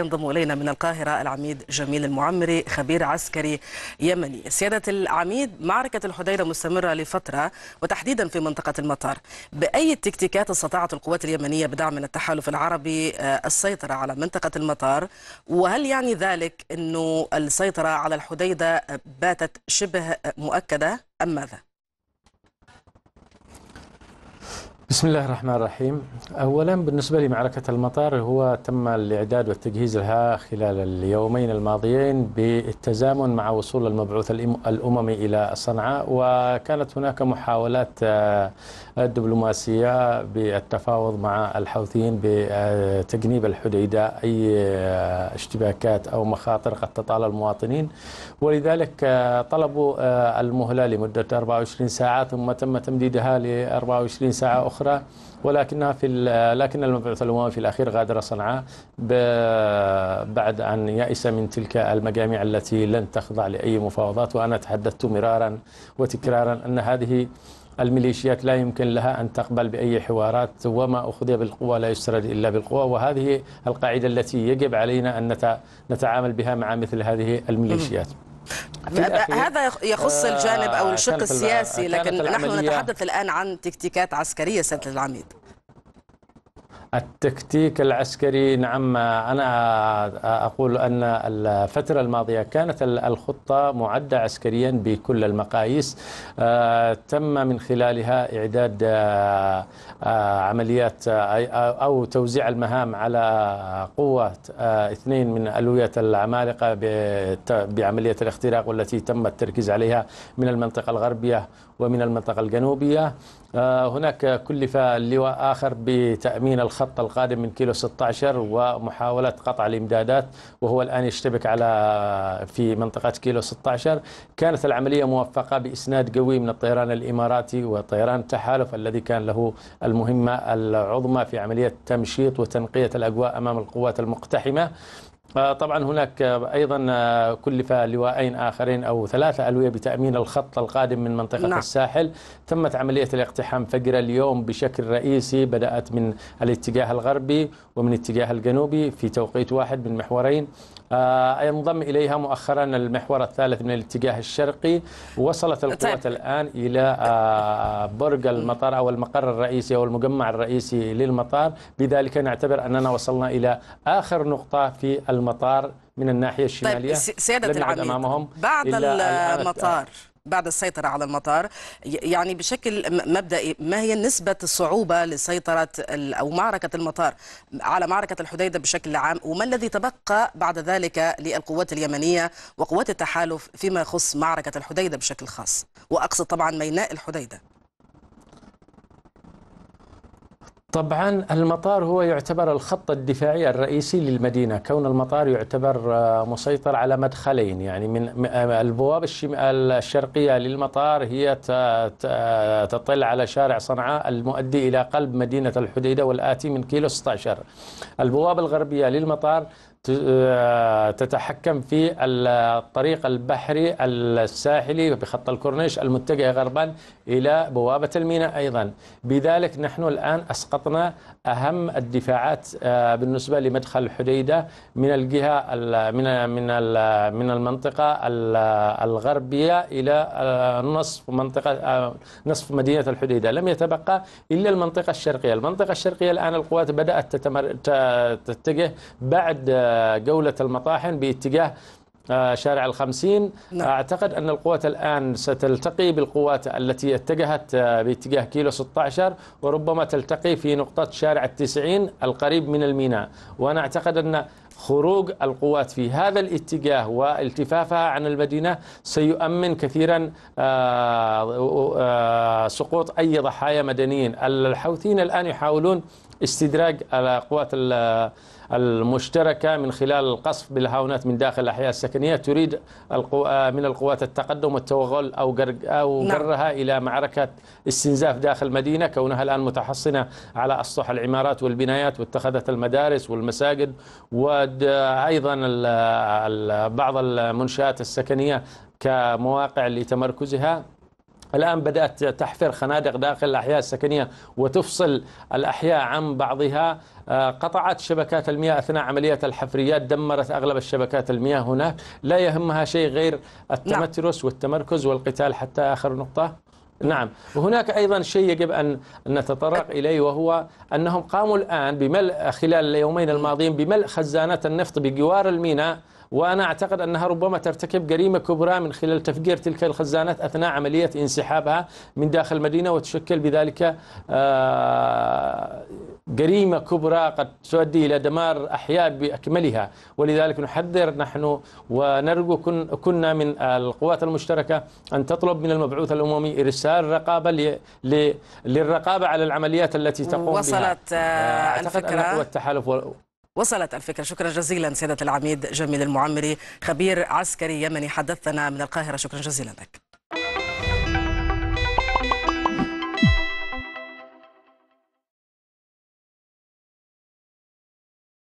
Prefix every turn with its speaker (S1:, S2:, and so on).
S1: ينضم إلينا من القاهرة العميد جميل المعمري خبير عسكري يمني سيادة العميد معركة الحديدة مستمرة لفترة وتحديدا في منطقة المطار بأي تكتيكات استطاعت القوات اليمنية بدعم من التحالف العربي آه، السيطرة على منطقة المطار وهل يعني ذلك أنه السيطرة على الحديدة باتت شبه مؤكدة أم ماذا؟
S2: بسم الله الرحمن الرحيم أولا بالنسبة لمعركة المطار هو تم الإعداد والتجهيز لها خلال اليومين الماضيين بالتزامن مع وصول المبعوث الأممي إلى صنعاء وكانت هناك محاولات آه، الدبلوماسية بالتفاوض مع الحوثيين بتجنيب الحديدة أي آه، اشتباكات أو مخاطر قد تطال المواطنين ولذلك آه، طلبوا المهلة لمدة 24 ساعة ثم تم تمديدها ل 24 ساعة أخرى الأخرى ولكنها في لكن المبعوث الأموي في الأخير غادر صنعاء بعد أن يأس من تلك المجاميع التي لن تخضع لأي مفاوضات وأنا تحدثت مرارا وتكرارا أن هذه الميليشيات لا يمكن لها أن تقبل بأي حوارات وما أخذ بالقوة لا يسترد إلا بالقوة وهذه القاعدة التي يجب علينا أن نتعامل بها مع مثل هذه الميليشيات
S1: هذا يخص الجانب او آه، الشق السياسي لكن نحن نتحدث الان عن تكتيكات عسكريه سيد العميد
S2: التكتيك العسكري نعم أنا أقول أن الفترة الماضية كانت الخطة معدة عسكريا بكل المقاييس آه، تم من خلالها إعداد آه، آه، عمليات أو توزيع المهام على قوة اثنين من ألوية العمالقة بعملية الاختراق والتي تم التركيز عليها من المنطقة الغربية ومن المنطقة الجنوبية هناك كلف اللواء آخر بتأمين الخ الخط القادم من كيلو 16 ومحاولة قطع الإمدادات وهو الآن يشتبك على في منطقة كيلو 16 كانت العملية موفقة بإسناد قوي من الطيران الإماراتي وطيران التحالف الذي كان له المهمة العظمى في عملية تمشيط وتنقية الأجواء أمام القوات المقتحمة آه، طبعا هناك آه، ايضا آه، كلف لواءين اخرين او ثلاثه الويه بتامين الخط القادم من منطقه نعم. الساحل، تمت عمليه الاقتحام فجر اليوم بشكل رئيسي بدات من الاتجاه الغربي ومن الاتجاه الجنوبي في توقيت واحد من محورين انضم اليها مؤخرا المحور الثالث من الاتجاه الشرقي وصلت القوات طيب. الان الى برج المطار او المقر الرئيسي او المجمع الرئيسي للمطار، بذلك نعتبر اننا وصلنا الى اخر نقطه في المطار من الناحية طيب، الشمالية طيب سيادة لم يعد أمامهم بعد المطار
S1: بعد السيطرة على المطار يعني بشكل مبدئي ما هي نسبة الصعوبة لسيطرة أو معركة المطار على معركة الحديدة بشكل عام وما الذي تبقى بعد ذلك للقوات اليمنية وقوات التحالف فيما يخص معركة الحديدة بشكل خاص وأقصد طبعا ميناء الحديدة
S2: طبعا المطار هو يعتبر الخط الدفاعي الرئيسي للمدينه كون المطار يعتبر آه، مسيطر على مدخلين يعني من آه، البوابه الشرقيه للمطار هي تطل على شارع صنعاء المؤدي الى قلب مدينه الحديده والاتي من كيلو 16 البوابه الغربيه للمطار آه، تتحكم في الطريق البحري الساحلي بخط الكورنيش المتجه غربا إلى بوابة الميناء أيضا بذلك نحن الآن أسقطنا أهم الدفاعات آه، بالنسبة لمدخل حديدة من الجهة من من من المنطقة الغربية إلى آه، نصف منطقة نصف مدينة الحديدة لم يتبقى إلا المنطقة الشرقية المنطقة الشرقية الآن القوات بدأت تتجه بعد جولة المطاحن باتجاه آه، شارع الخمسين نعم. أعتقد أن القوات الآن ستلتقي بالقوات التي اتجهت آه، باتجاه كيلو 16 وربما تلتقي في نقطة شارع التسعين القريب من الميناء وأنا أعتقد أن خروج القوات في هذا الاتجاه والتفافها عن المدينة سيؤمن كثيرا آه، سقوط أي ضحايا مدنيين الحوثيين الآن يحاولون استدراج القوات المشتركة من خلال القصف بالهاونات من داخل الأحياء السكنية تريد آه، من القوات التقدم والتوغل أو, قرها نعم. جرها إلى معركة استنزاف داخل المدينة كونها الآن متحصنة على أسطح العمارات والبنايات واتخذت المدارس والمساجد وأيضا بعض المنشآت السكنية كمواقع لتمركزها الآن بدأت تحفر خنادق داخل الأحياء السكنية وتفصل الأحياء عن بعضها آه، قطعت شبكات المياه أثناء عمليات الحفريات دمرت أغلب الشبكات المياه هناك لا يهمها شيء غير التمترس نعم. والتمركز والقتال حتى آخر نقطة نعم وهناك أيضا شيء يجب أن نتطرق إليه وهو أنهم قاموا الآن بملء خلال اليومين الماضيين بملء خزانات النفط بجوار الميناء وأنا أعتقد أنها ربما ترتكب جريمة كبرى من خلال تفجير تلك الخزانات أثناء عملية انسحابها من داخل المدينة وتشكل بذلك آه، جريمة كبرى قد تؤدي إلى دمار أحياء بأكملها ولذلك نحذر نحن ونرجو كنا من القوات المشتركة أن تطلب من المبعوث الأممي إرسال رقابة للرقابة على العمليات التي تقوم وصلت بها وصلت الفكرة أعتقد أن قوة التحالف
S1: وصلت الفكرة شكرا جزيلا سيادة العميد جميل المعمري خبير عسكري يمني حدثنا من القاهرة شكرا جزيلا لك